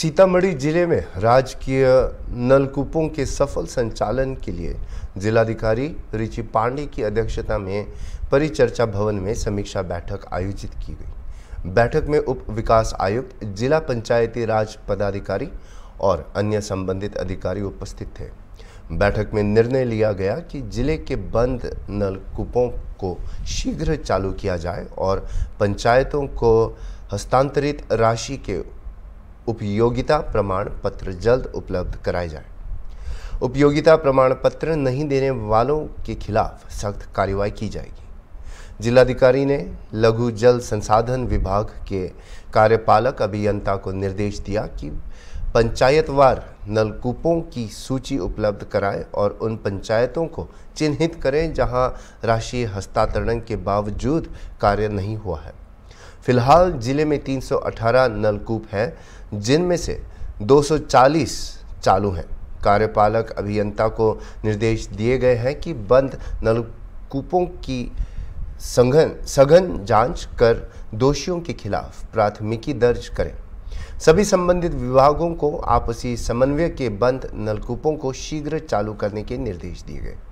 सीतामढ़ी जिले में राजकीय नलकूपों के सफल संचालन के लिए जिलाधिकारी रिचि पांडे की अध्यक्षता में परिचर्चा भवन में समीक्षा बैठक आयोजित की गई बैठक में उप विकास आयुक्त जिला पंचायती राज पदाधिकारी और अन्य संबंधित अधिकारी उपस्थित थे बैठक में निर्णय लिया गया कि जिले के बंद नलकूपों को शीघ्र चालू किया जाए और पंचायतों को हस्तांतरित राशि के उपयोगिता प्रमाण पत्र जल्द उपलब्ध कराए जाए उपयोगिता प्रमाण पत्र नहीं देने वालों के खिलाफ सख्त कार्रवाई की जाएगी जिलाधिकारी ने लघु जल संसाधन विभाग के कार्यपालक अभियंता को निर्देश दिया कि पंचायतवार नलकूपों की सूची उपलब्ध कराएं और उन पंचायतों को चिन्हित करें जहां राशि हस्तांतरण के बावजूद कार्य नहीं हुआ है फिलहाल ज़िले में 318 नलकूप हैं जिनमें से 240 चालू हैं कार्यपालक अभियंता को निर्देश दिए गए हैं कि बंद नलकूपों की संघन सघन जांच कर दोषियों के खिलाफ प्राथमिकी दर्ज करें सभी संबंधित विभागों को आपसी समन्वय के बंद नलकूपों को शीघ्र चालू करने के निर्देश दिए गए